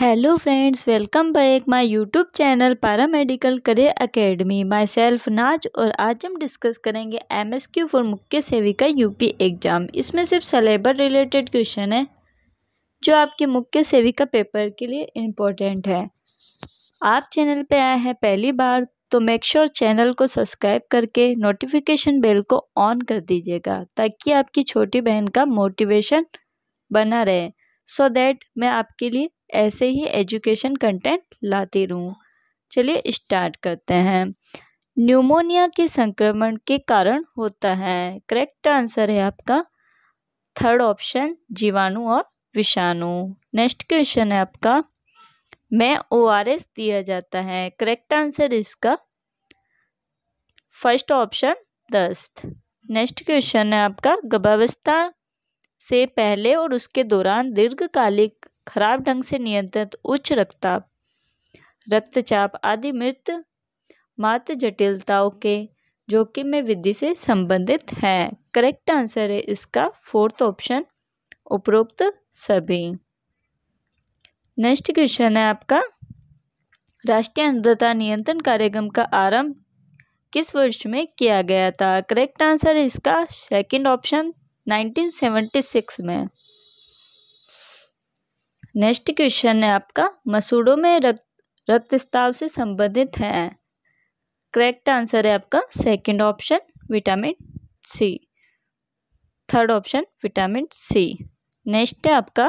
hello friends welcome back my YouTube channel paramedical career academy myself नाच और आज हम discuss करेंगे एमएसक्यू फॉर मुख्य सेविका यूपी एग्ज़ाम इसमें सिर्फ सलेबर रिलेटेड क्वेश्चन है जो आपके मुख्य सेविका पेपर के लिए इम्पोर्टेंट है आप चैनल पे आए हैं पहली बार तो मेक श्योर sure चैनल को सब्सक्राइब करके नोटिफिकेशन बेल को ऑन कर दीजिएगा ताकि आपकी छोटी बहन का मोटिवेशन बना रहे सो so दैट मैं आपके लिए ऐसे ही एजुकेशन कंटेंट लाती रहूँ चलिए स्टार्ट करते हैं न्यूमोनिया के संक्रमण के कारण होता है करेक्ट आंसर है आपका थर्ड ऑप्शन जीवाणु और विषाणु नेक्स्ट क्वेश्चन है आपका मैं ओ आर एस दिया जाता है करेक्ट आंसर इसका फर्स्ट ऑप्शन दस्त नेक्स्ट क्वेश्चन है आपका गर्भावस्था से पहले और उसके दौरान दीर्घकालिक खराब ढंग से नियंत्रित उच्च रक्ताप रक्तचाप आदि मृत मात्र जटिलताओं के जोखिम में विधि से संबंधित हैं करेक्ट आंसर है इसका फोर्थ ऑप्शन उपरोक्त सभी नेक्स्ट क्वेश्चन है आपका राष्ट्रीय अंधता नियंत्रण कार्यक्रम का आरंभ किस वर्ष में किया गया था करेक्ट आंसर है इसका सेकंड ऑप्शन 1976 में नेक्स्ट क्वेश्चन है आपका मसूड़ों में रक्त रक्तस्ताव से संबंधित है करेक्ट आंसर है आपका second option vitamin C third option vitamin C next है आपका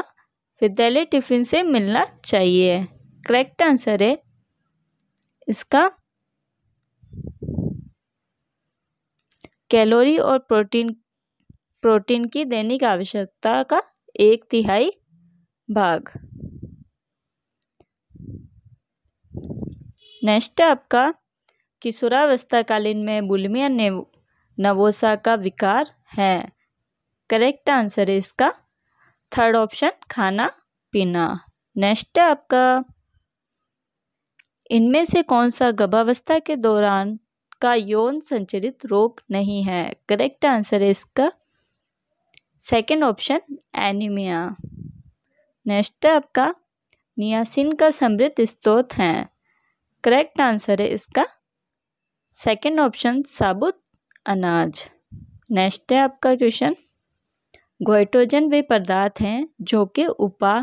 विद्यालय टिफिन से मिलना चाहिए करेक्ट आंसर है इसका कैलोरी और प्रोटीन प्रोटीन की दैनिक आवश्यकता का एक तिहाई भाग नेक्स्ट आपका किशोरावस्था कालीन में बुलमिया नवोसा का विकार है करेक्ट आंसर है इसका थर्ड ऑप्शन खाना पीना नेक्स्ट है आपका इनमें से कौन सा गर्भावस्था के दौरान का यौन संचरित रोग नहीं है करेक्ट आंसर है इसका सेकंड ऑप्शन एनीमिया नेक्स्ट है आपका नियासिन का समृद्ध स्त्रोत है करेक्ट आंसर है इसका सेकंड ऑप्शन साबुत अनाज नेक्स्ट है आपका क्वेश्चन ग्वाइट्रोजन वे पदार्थ हैं जो कि उपा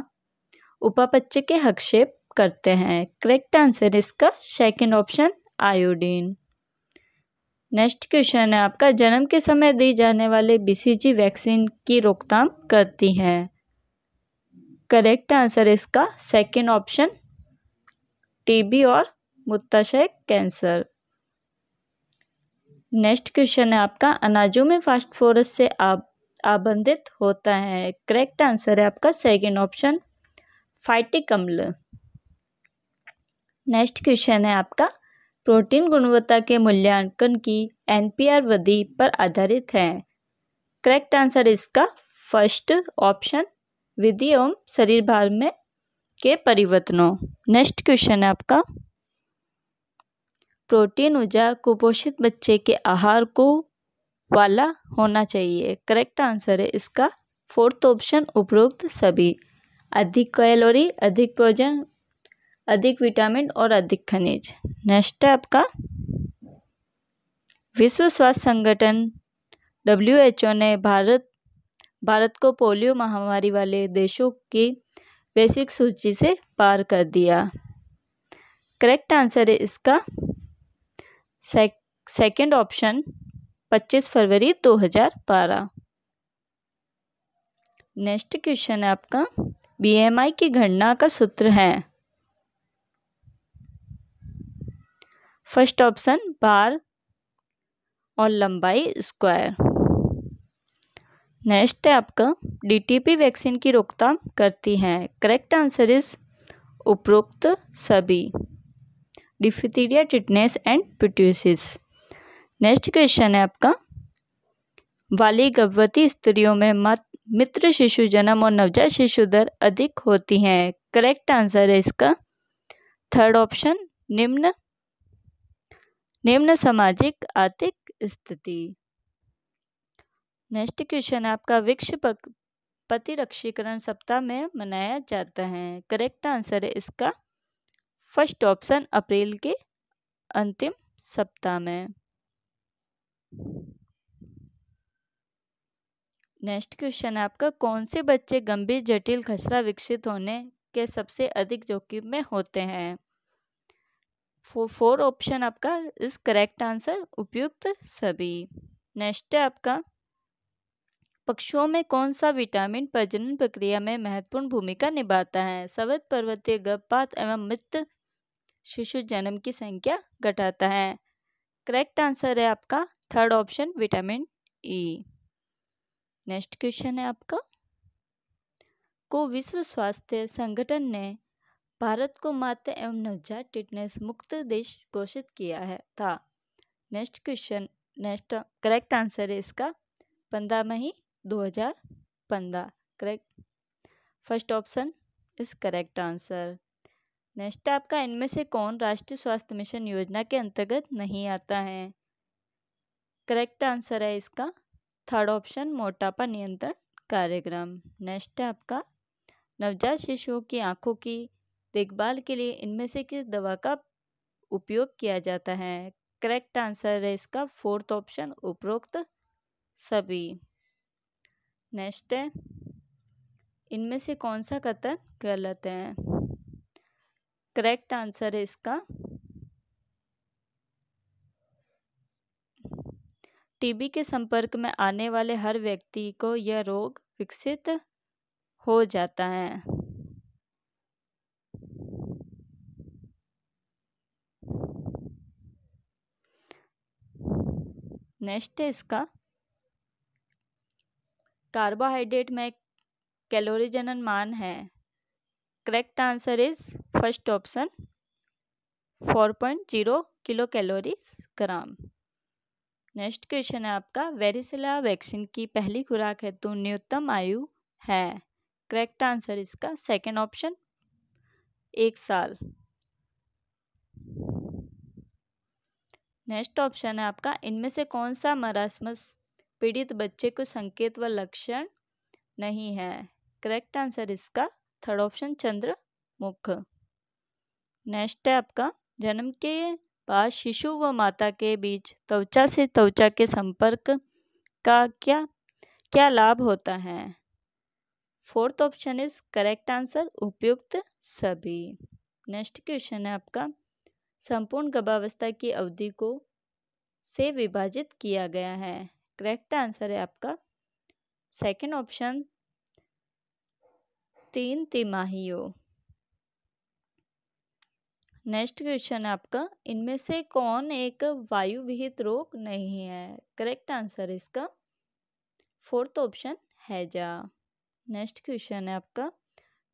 उपापच्य के हक्षेप करते हैं करेक्ट आंसर इसका second option iodine next question है आपका जन्म के समय दी जाने वाले बीसीजी वैक्सीन की रोकथाम करती हैं करेक्ट आंसर इसका सेकेंड ऑप्शन टीबी और मुत्ताशय कैंसर नेक्स्ट क्वेश्चन है आपका अनाजों में फास्टफोरस से आप आबंधित होता है करेक्ट आंसर है आपका सेकेंड ऑप्शन फाइटिक अम्ल नेक्स्ट क्वेश्चन है आपका प्रोटीन गुणवत्ता के मूल्यांकन की एनपीआर वधि पर आधारित है करेक्ट आंसर इसका फर्स्ट ऑप्शन विधि एवं शरीर भार में के परिवर्तनों नेक्स्ट क्वेश्चन है आपका प्रोटीन ऊर्जा कुपोषित बच्चे के आहार को वाला होना चाहिए करेक्ट आंसर है इसका फोर्थ ऑप्शन उपरोक्त सभी अधिक कैलोरी अधिक प्रोजन अधिक विटामिन और अधिक खनिज नेक्स्ट है आपका विश्व स्वास्थ्य संगठन डब्ल्यू एच ओ ने भारत भारत को पोलियो महामारी वाले देशों की वैश्विक सूची से पार कर दिया करेक्ट आंसर है इसका सेकंड ऑप्शन 25 फरवरी 2012 नेक्स्ट क्वेश्चन है आपका बीएमआई की गणना का सूत्र है फर्स्ट ऑप्शन बार और लंबाई स्क्वायर नेक्स्ट है आपका डीटीपी वैक्सीन की रोकथाम करती हैं करेक्ट आंसर इज उपरोक्त सभी diphtheria tetanus and pertussis next question है आपका वाली गर्भवती स्त्रियों में मत मित्र शिशु जन्म और नवजात शिशु दर अधिक होती हैं करेक्ट आंसर है इसका थर्ड ऑप्शन निम्न निम्न सामाजिक आर्थिक स्थिति नेक्स्ट क्वेश्चन आपका वृक्ष प्रतिरक्षीकरण सप्ताह में मनाया जाता है करेक्ट आंसर है इसका फर्स्ट ऑप्शन अप्रैल के अंतिम सप्ताह में नेक्स्ट क्वेश्चन आपका कौन से बच्चे गंभीर जटिल खसरा विकसित होने के सबसे अधिक जोखिम में होते हैं फोर ऑप्शन आपका इस करेक्ट आंसर उपयुक्त सभी नेक्स्ट है आपका पक्षियों में कौन सा विटामिन प्रजनन प्रक्रिया में महत्वपूर्ण भूमिका निभाता है सवत पर्वतीय गर्भपात एवं मृत शिशु जन्म की संख्या घटाता है करेक्ट आंसर है आपका third option vitamin E next question है आपका को विश्व स्वास्थ्य संगठन ने भारत को मात्र एवं नवजात टिटनेस मुक्त देश घोषित किया है था next question next correct answer है इसका पंद्रह मई 2015 correct first option is correct answer next आपका इनमें से कौन राष्ट्रीय स्वास्थ्य मिशन योजना के अंतर्गत नहीं आता है करेक्ट आंसर है इसका थर्ड ऑप्शन मोटापा नियंत्रण कार्यक्रम नेक्स्ट है आपका नवजात शिशुओं की आंखों की देखभाल के लिए इनमें से किस दवा का उपयोग किया जाता है करेक्ट आंसर है इसका फोर्थ ऑप्शन उपरोक्त सभी नेक्स्ट है इनमें से कौन सा कथन गलत है करेक्ट आंसर है इसका टीबी के संपर्क में आने वाले हर व्यक्ति को यह रोग विकसित हो जाता है नेक्स्ट है इसका कार्बोहाइड्रेट में कैलोरीजन मान है correct answer is first option four point zero kilo calories gram next question है आपका वेरिसला वैक्सीन की पहली खुराक है तो न्यूनतम आयु है करेक्ट आंसर इसका सेकंड ऑप्शन एक साल नेक्स्ट ऑप्शन है आपका इनमें से कौन सा मरासमस पीड़ित बच्चे को संकेत व लक्षण नहीं है करेक्ट आंसर इसका थर्ड ऑप्शन चंद्र मुख नेक्स्ट है आपका जन्म के बाद शिशु व माता के बीच त्वचा से त्वचा के संपर्क का क्या क्या लाभ होता है fourth option is correct answer उपयुक्त सभी नेक्स्ट क्वेश्चन है आपका संपूर्ण गर्भावस्था की अवधि को से विभाजित किया गया है करेक्ट आंसर है आपका सेकंड ऑप्शन तीन तिमाहियों नेक्स्ट क्वेश्चन है आपका इनमें से कौन एक वायु विहित रोग नहीं है करेक्ट आंसर इसका फोर्थ ऑप्शन हैजा नेक्स्ट क्वेश्चन है आपका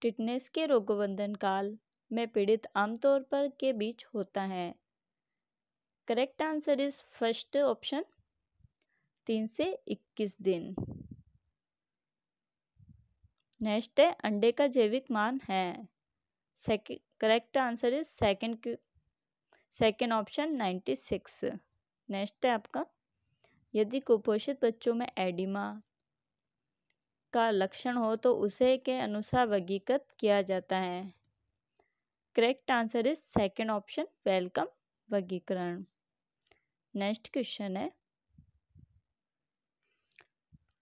टिटनेस के रोगबंधन काल में पीड़ित आमतौर पर के बीच होता है correct answer is first option तीन से इक्कीस दिन नेक्स्ट है अंडे का जैविक मान है correct answer is second second option ninety six next है आपका यदि कुपोषित बच्चों में एडिमा का लक्षण हो तो उसे के अनुसार वर्गीकृत किया जाता है correct answer is second option Wellcome वर्गीकरण नेक्स्ट क्वेश्चन है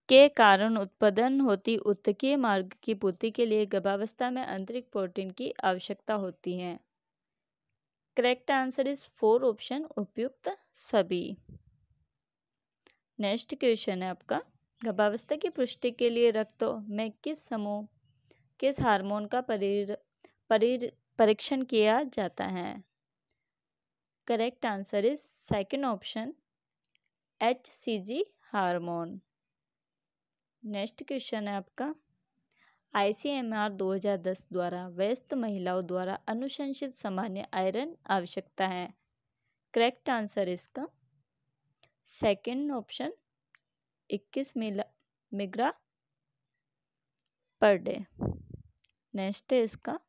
के कारण उत्पन्न होती उत्तकीय मार्ग की पूर्ति के लिए गर्भावस्था में आंतरिक प्रोटीन की आवश्यकता होती है correct answer is four option उपयुक्त सभी नेक्स्ट क्वेश्चन है आपका गर्भावस्था की पुष्टि के लिए रक्त तो में किस समूह किस हार्मोन का परीर परीर परीक्षण किया जाता है correct answer is second option H C G hormone next question है आपका आईसीएमआर 2010 द्वारा व्यस्त महिलाओं द्वारा अनुशंसित सामान्य आयरन आवश्यकता है करेक्ट आंसर इसका सेकंड ऑप्शन 21 मिला मिग्रा पर डे नेक्स्ट है इसका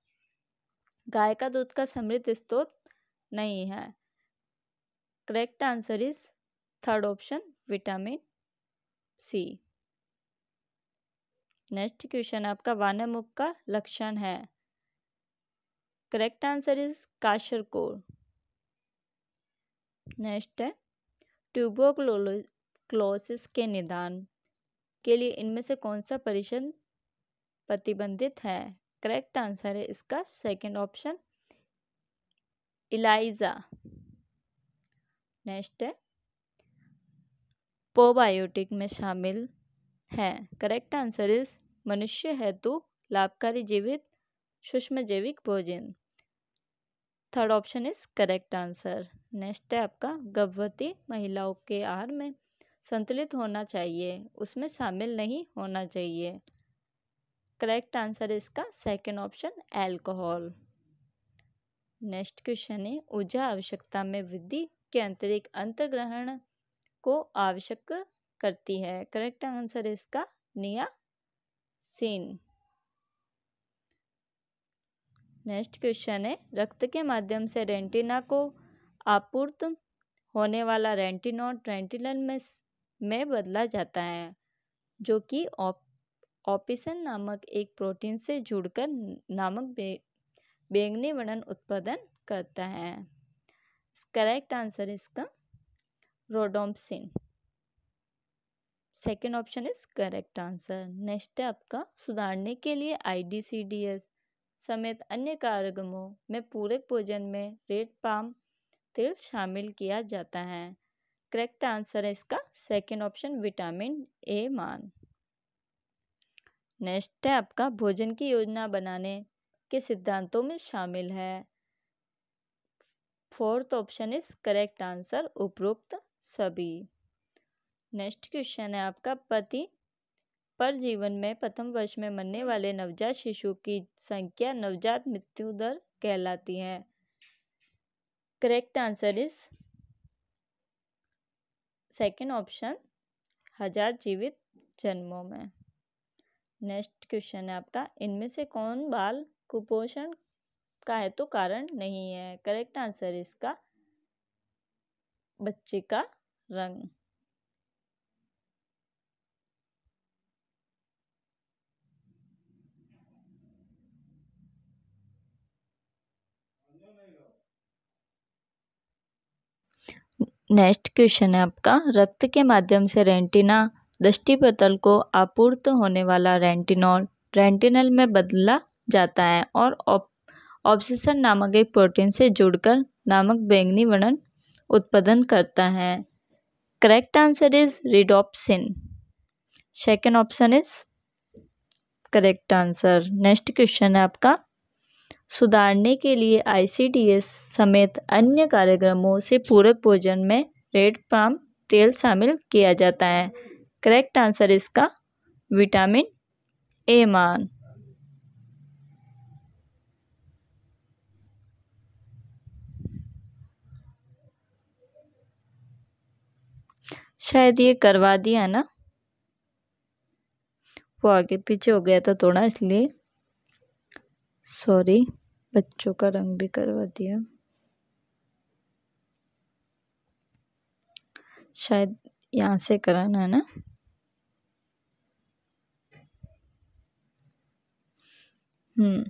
गाय का दूध का समृद्ध स्त्रोत नहीं है correct answer is third option vitamin C next question आपका वानरमुख का लक्षण है correct answer is kwashiorkor next है क्लोसिस के निदान के लिए इनमें से कौन सा परिषद प्रतिबंधित है करेक्ट आंसर है इसका सेकंड ऑप्शन इलाइजा नेक्स्ट है पोबायोटिक में शामिल है करेक्ट आंसर इज मनुष्य हेतु तो लाभकारी जीवित सूक्ष्म जैविक भोजन third option is correct answer next है आपका गर्भवती महिलाओं के आहार में संतुलित होना चाहिए उसमें शामिल नहीं होना चाहिए करेक्ट आंसर इसका second option alcohol next question है ऊर्जा आवश्यकता में वृद्धि के अंतरिक्त अंतग्रहण को आवश्यक करती है करेक्ट आंसर इसका नियासिन नेक्स्ट क्वेश्चन है रक्त के माध्यम से रेंटिना को आपूर्त होने वाला रेंटिनोट रेंटिलन में में बदला जाता है जो कि ऑपिसन उप, नामक एक प्रोटीन से जुड़कर नामक बे, बेंगनी वर्णन उत्पादन करता है करेक्ट आंसर इसका rhodopsin second option is correct answer next है आपका सुधारने के लिए आईडीसीडीएस समेत अन्य कार्यक्रमों में पूरे भोजन में रेड पाम तेल शामिल किया जाता है करेक्ट आंसर है इसका सेकेंड ऑप्शन विटामिन ए मान नेक्स्ट है आपका भोजन की योजना बनाने के सिद्धांतों में शामिल है fourth option is correct answer उपरोक्त सभी नेक्स्ट क्वेश्चन है आपका पति पर जीवन में प्रथम वर्ष में मरने वाले नवजात शिशु की संख्या नवजात मृत्यु दर कहलाती है correct answer is second option हजार जीवित जन्मों में नेक्स्ट क्वेश्चन है आपका इनमें से कौन बाल कुपोषण का है तो कारण नहीं है करेक्ट आंसर इसका बच्चे का रंग नेक्स्ट क्वेश्चन है आपका रक्त के माध्यम से रेंटिना दृष्टिपटल को आपूर्त होने वाला रेंटिनॉल रेंटिनल में बदला जाता है और उप, नामक एक प्रोटीन से जुड़कर नामक बैंगनी वर्णन उत्पादन करता है correct answer is rhodopsin second option is correct answer next question है आपका सुधारने के लिए आई सी एस समेत अन्य कार्यक्रमों से पूरक भोजन में रेड पाम तेल शामिल किया जाता है करेक्ट आंसर इसका विटामिन ए मान शायद ये करवा दिया ना वो आगे पीछे हो गया था थोड़ा इसलिए सॉरी बच्चों का रंग भी करवा दिया शायद यहाँ से कराना है ना हम्म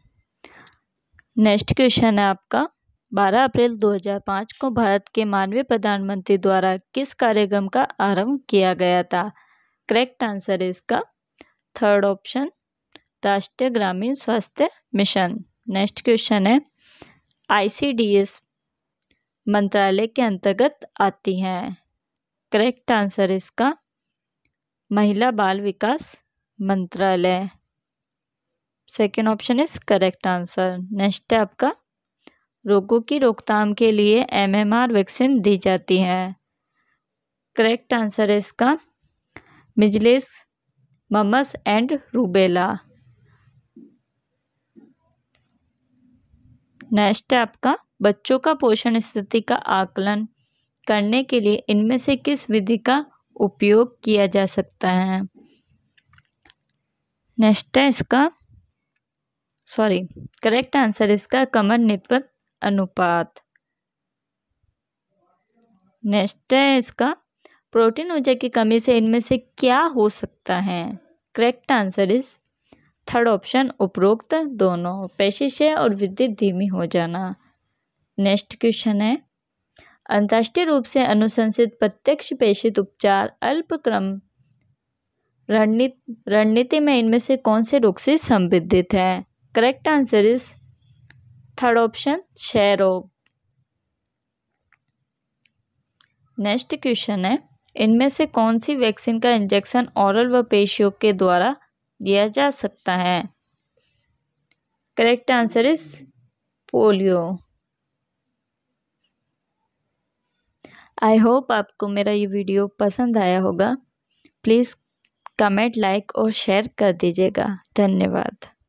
नेक्स्ट क्वेश्चन है आपका 12 अप्रैल 2005 को भारत के मानवीय प्रधानमंत्री द्वारा किस कार्यक्रम का आरंभ किया गया था करेक्ट आंसर है इसका थर्ड ऑप्शन राष्ट्रीय ग्रामीण स्वास्थ्य मिशन नेक्स्ट क्वेश्चन है आईसीडीएस मंत्रालय के अंतर्गत आती हैं करेक्ट आंसर इसका महिला बाल विकास मंत्रालय second option is correct answer next है आपका रोगों की रोकथाम के लिए एमएमआर वैक्सीन दी जाती है करेक्ट आंसर है इसका measles mumps and rubella next है आपका बच्चों का पोषण स्थिति का आकलन करने के लिए इनमें से किस विधि का उपयोग किया जा सकता है नेक्स्ट है इसका सॉरी करेक्ट आंसर इसका कमर निपत अनुपात नेक्स्ट है इसका प्रोटीन ऊर्जा की कमी से इनमें से क्या हो सकता है correct answer is third option उपरोक्त दोनों पेशिशय और विद्युत धीमी हो जाना नेक्स्ट क्वेश्चन है अंतर्राष्ट्रीय रूप से अनुशंसित प्रत्यक्ष पेशित उपचार अल्पक्रम रणनीति रणनीति में इनमें से कौन से रोग से संबंधित है correct answer is third option क्षय रोग नेक्स्ट क्वेश्चन है इनमें से कौन सी वैक्सीन का इंजेक्शन ओरल व पेशियों के द्वारा दिया जा सकता है correct answer is polio I hope आपको मेरा ये वीडियो पसंद आया होगा प्लीज़ कमेंट लाइक और शेयर कर दीजिएगा धन्यवाद